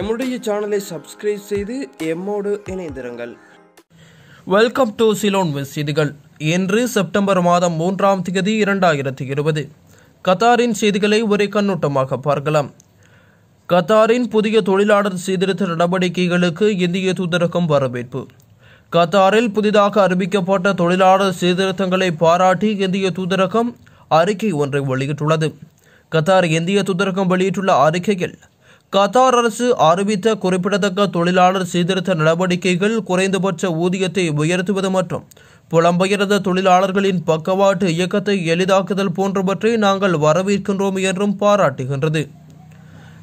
எம்முடைய சேனலை சப்ஸ்கிரைப் செய்து எம்மோடு இணைந்திருங்கள் வெல்கம் டு சிலோன் வெஸ் செய்திகள் இன்று செப்டம்பர் மாதம் மூன்றாம் தேதி இரண்டாயிரத்தி இருபது கத்தாரின் செய்திகளை ஒரே கண்ணோட்டமாக பார்க்கலாம் கத்தாரின் புதிய தொழிலாளர் சீர்திருத்த நடவடிக்கைகளுக்கு இந்திய தூதரகம் வரவேற்பு கத்தாரில் புதிதாக அறிவிக்கப்பட்ட தொழிலாளர் சீர்திருத்தங்களை பாராட்டி இந்திய தூதரகம் அறிக்கை ஒன்றை வெளியிட்டுள்ளது கத்தார் இந்திய தூதரகம் வெளியிட்டுள்ள அறிக்கையில் கத்தார் அரசு அறிவித்த குறிப்பிடத்தக்க தொழிலாளர் சீர்திருத்த நடவடிக்கைகள் குறைந்தபட்ச ஊதியத்தை உயர்த்துவது மற்றும் புலம்பெயர்ந்த தொழிலாளர்களின் பக்கவாட்டு இயக்கத்தை எளிதாக்குதல் போன்றவற்றை நாங்கள் வரவேற்கின்றோம் என்றும் பாராட்டுகின்றது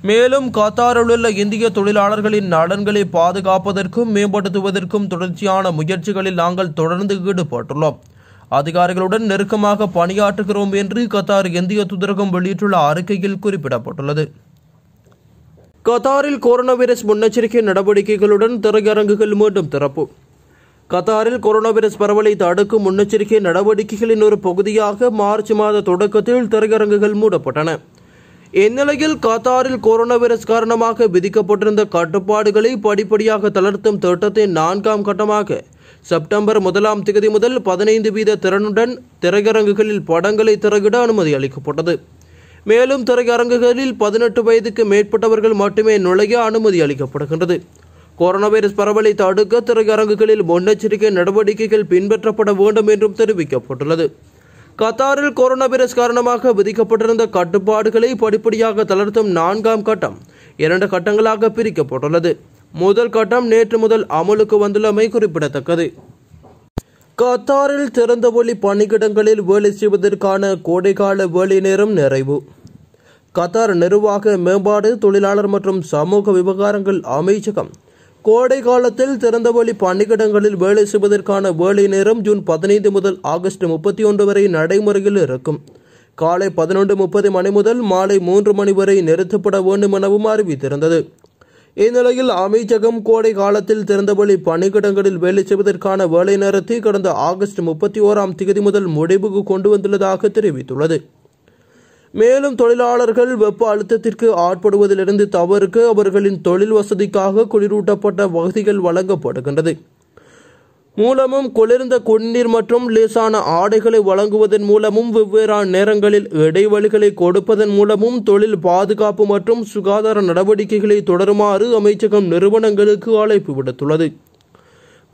மேலும் கத்தாரிலுள்ள இந்திய தொழிலாளர்களின் நலன்களை பாதுகாப்பதற்கும் மேம்படுத்துவதற்கும் தொடர்ச்சியான முயற்சிகளில் நாங்கள் தொடர்ந்து ஈடுபட்டுள்ளோம் அதிகாரிகளுடன் நெருக்கமாக பணியாற்றுகிறோம் என்று கத்தார் இந்திய தூதரகம் வெளியிட்டுள்ள அறிக்கையில் குறிப்பிடப்பட்டுள்ளது கத்தாரில் கொரோனா வைரஸ் முன்னெச்சரிக்கை நடவடிக்கைகளுடன் திரையரங்குகள் மீண்டும் திறப்பு கத்தாரில் கொரோனா வைரஸ் பரவலை தடுக்கும் முன்னெச்சரிக்கை நடவடிக்கைகளின் ஒரு பகுதியாக மார்ச் மாத தொடக்கத்தில் திரையரங்குகள் மூடப்பட்டன இந்நிலையில் கத்தாரில் கொரோனா வைரஸ் காரணமாக விதிக்கப்பட்டிருந்த கட்டுப்பாடுகளை படிப்படியாக தளர்த்தும் திட்டத்தின் நான்காம் கட்டமாக செப்டம்பர் முதலாம் தேதி முதல் பதினைந்து வீத திறனுடன் திரையரங்குகளில் படங்களை திரையிட அனுமதி அளிக்கப்பட்டது மேலும் திரையரங்குகளில் பதினெட்டு வயதுக்கு மேற்பட்டவர்கள் மட்டுமே நுழைய அனுமதி அளிக்கப்படுகின்றது கொரோனா வைரஸ் பரவலை தடுக்க திரையரங்குகளில் முன்னெச்சரிக்கை நடவடிக்கைகள் பின்பற்றப்பட வேண்டும் என்றும் தெரிவிக்கப்பட்டுள்ளது கத்தாரில் கொரோனா வைரஸ் காரணமாக விதிக்கப்பட்டிருந்த கட்டுப்பாடுகளை படிப்படியாக தளர்த்தும் நான்காம் கட்டம் இரண்டு கட்டங்களாக பிரிக்கப்பட்டுள்ளது முதல் கட்டம் நேற்று முதல் அமலுக்கு வந்துள்ளமை குறிப்பிடத்தக்கது கத்தாரில் திறந்தவெளி பணிக்கிடங்களில் வேலை செய்வதற்கான கோடைகால வேலை நேரம் நிறைவு கத்தார் நிர்வாக மேம்பாடு தொழிலாளர் மற்றும் சமூக விவகாரங்கள் அமைச்சகம் கோடை காலத்தில் திறந்தவெளி பணிக்கிடங்களில் வேலை செய்வதற்கான வேலை நேரம் ஜூன் பதினைந்து முதல் ஆகஸ்ட் முப்பத்தி ஒன்று வரை நடைமுறையில் இருக்கும் காலை பதினொன்று முப்பது மணி முதல் மாலை மூன்று மணி வரை நிறுத்தப்பட வேண்டும் எனவும் அறிவித்திருந்தது இந்நிலையில் அமைச்சகம் கோடை காலத்தில் திறந்தவெளி பணிக்கிடங்களில் வேலை செய்வதற்கான வேலை நேரத்தை கடந்த ஆகஸ்ட் முப்பத்தி ஓராம் தேதி முதல் முடிவுக்கு கொண்டு வந்துள்ளதாக தெரிவித்துள்ளது மேலும் தொழிலாளர்கள் வெப்ப அழுத்தத்திற்கு ஆட்படுவதிலிருந்து தவறுக்கு அவர்களின் தொழில் வசதிக்காக குளிரூட்டப்பட்ட வசதிகள் வழங்கப்படுகின்றது மூலமும் குளிர்ந்த குடிநீர் மற்றும் லேசான ஆடைகளை வழங்குவதன் மூலமும் வெவ்வேறான நேரங்களில் இடைவெளிகளை கொடுப்பதன் மூலமும் தொழில் பாதுகாப்பு மற்றும் சுகாதார நடவடிக்கைகளை தொடருமாறு அமைச்சகம் நிறுவனங்களுக்கு அழைப்பு விடுத்துள்ளது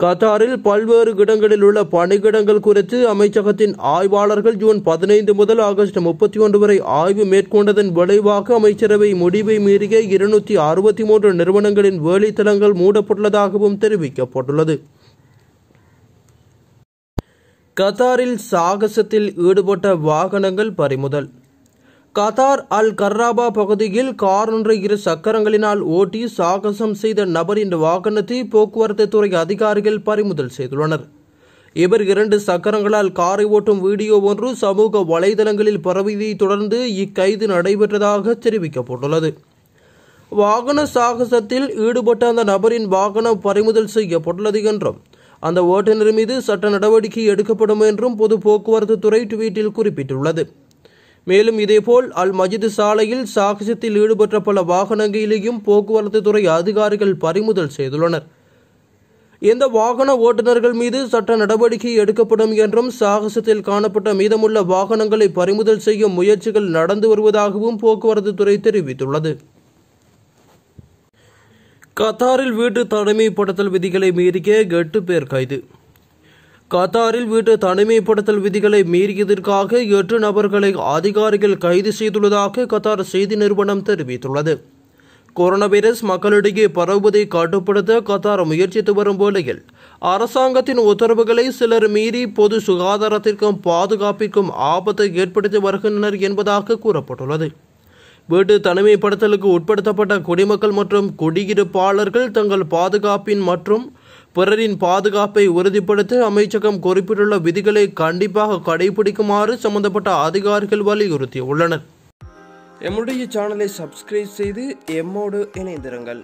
கத்தாரில் பல்வேறு இடங்களில் உள்ள பணியிடங்கள் குறித்து அமைச்சகத்தின் ஆய்வாளர்கள் ஜூன் பதினைந்து முதல் ஆகஸ்ட் முப்பத்தி ஒன்று வரை ஆய்வு மேற்கொண்டதன் விளைவாக அமைச்சரவை முடிவை மீறிய இருநூற்றி அறுபத்தி மூன்று நிறுவனங்களின் வேலைத்தளங்கள் மூடப்பட்டுள்ளதாகவும் தெரிவிக்கப்பட்டுள்ளது கத்தாரில் சாகசத்தில் ஈடுபட்ட வாகனங்கள் பறிமுதல் கத்தார் அல் கர்ராபா பகுதியில் கார் ஒன்று இரு சக்கரங்களினால் ஓட்டி சாகசம் செய்த நபரின் வாகனத்தை போக்குவரத்து துறை அதிகாரிகள் பறிமுதல் செய்துள்ளனர் இவர் இரண்டு சக்கரங்களால் காரை ஓட்டும் வீடியோ ஒன்று சமூக வலைதளங்களில் பரவியதை தொடர்ந்து இக்கைது நடைபெற்றதாக தெரிவிக்கப்பட்டுள்ளது வாகன சாகசத்தில் ஈடுபட்ட அந்த நபரின் வாகனம் பறிமுதல் செய்யப்பட்டுள்ளது என்றும் அந்த ஓட்டுநர் மீது சட்ட நடவடிக்கை எடுக்கப்படும் என்றும் பொது போக்குவரத்து துறை டுவீட்டில் குறிப்பிட்டுள்ளது மேலும் இதேபோல் அல் மஜித் சாலையில் சாகசத்தில் ஈடுபட்ட பல வாகனங்களிலேயும் போக்குவரத்து துறை அதிகாரிகள் பறிமுதல் செய்துள்ளனர் எந்த வாகன ஓட்டுநர்கள் மீது சட்ட நடவடிக்கை எடுக்கப்படும் என்றும் சாகசத்தில் காணப்பட்ட மீதமுள்ள வாகனங்களை பறிமுதல் செய்யும் முயற்சிகள் நடந்து வருவதாகவும் போக்குவரத்து துறை தெரிவித்துள்ளது கத்தாரில் வீட்டு தனிமைப்படுத்தல் விதிகளை மீறிய எட்டு பேர் கைது கத்தாரில் வீட்டு தனிமைப்படுத்தல் விதிகளை மீறியதற்காக எட்டு நபர்களை அதிகாரிகள் கைது செய்துள்ளதாக கத்தார் செய்தி நிறுவனம் தெரிவித்துள்ளது கொரோனா வைரஸ் மக்களிடையே பரவுவதை கட்டுப்படுத்த கத்தார் முயற்சித்து வரும் வேளையில் அரசாங்கத்தின் உத்தரவுகளை சிலர் மீறி பொது சுகாதாரத்திற்கும் பாதுகாப்பிற்கும் ஆபத்தை ஏற்படுத்தி வருகின்றனர் என்பதாக கூறப்பட்டுள்ளது வீட்டு தனிமைப்படுத்தலுக்கு உட்படுத்தப்பட்ட குடிமக்கள் மற்றும் குடியிருப்பாளர்கள் தங்கள் பாதுகாப்பின் மற்றும் பிறரின் பாதுகாப்பை உறுதிப்படுத்த அமைச்சகம் குறிப்பிட்டுள்ள விதிகளை கண்டிப்பாக கடைபிடிக்குமாறு சம்பந்தப்பட்ட அதிகாரிகள் வலியுறுத்தியுள்ளனர் எம்முடைய சேனலை சப்ஸ்கிரைப் செய்து எம்மோடு இணைந்திருங்கள்